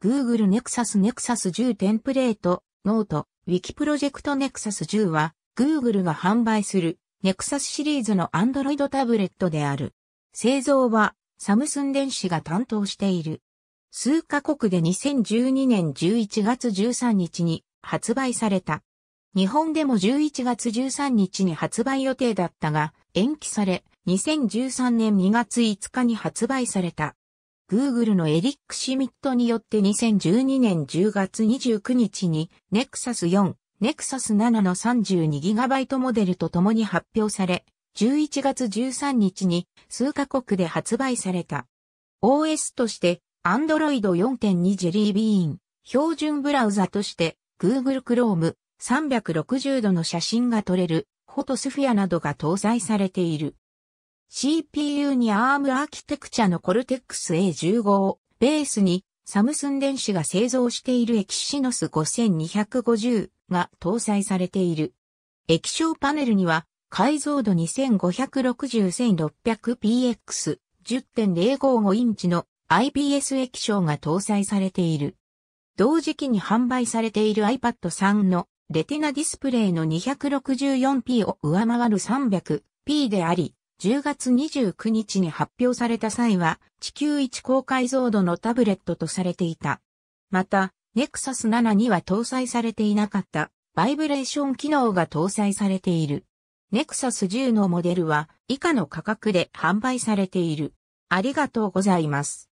Google Nexus Nexus 10テンプレート、ノート、Wiki プロジェクト Nexus 10は、Google が販売する Nexus シリーズの Android タブレットである。製造は、サムスン電子が担当している。数カ国で2012年11月13日に発売された。日本でも11月13日に発売予定だったが、延期され、2013年2月5日に発売された。Google のエリック・シミットによって2012年10月29日に Nexus 4、Nexus 7の 32GB モデルと共に発表され、11月13日に数カ国で発売された。OS として Android 4.2 Jelly Bean 標準ブラウザとして Google Chrome 360度の写真が撮れるフォトスフィアなどが搭載されている。CPU に ARM アーキテクチャのコルテックス A15 をベースにサムスン電子が製造しているエキシノス5250が搭載されている。液晶パネルには解像度 2560-1600px 10.055インチの IPS 液晶が搭載されている。同時期に販売されている iPad 3のレティナディスプレイの 264p を上回る 300p であり、10月29日に発表された際は、地球一高解像度のタブレットとされていた。また、ネクサス7には搭載されていなかった、バイブレーション機能が搭載されている。ネクサス10のモデルは以下の価格で販売されている。ありがとうございます。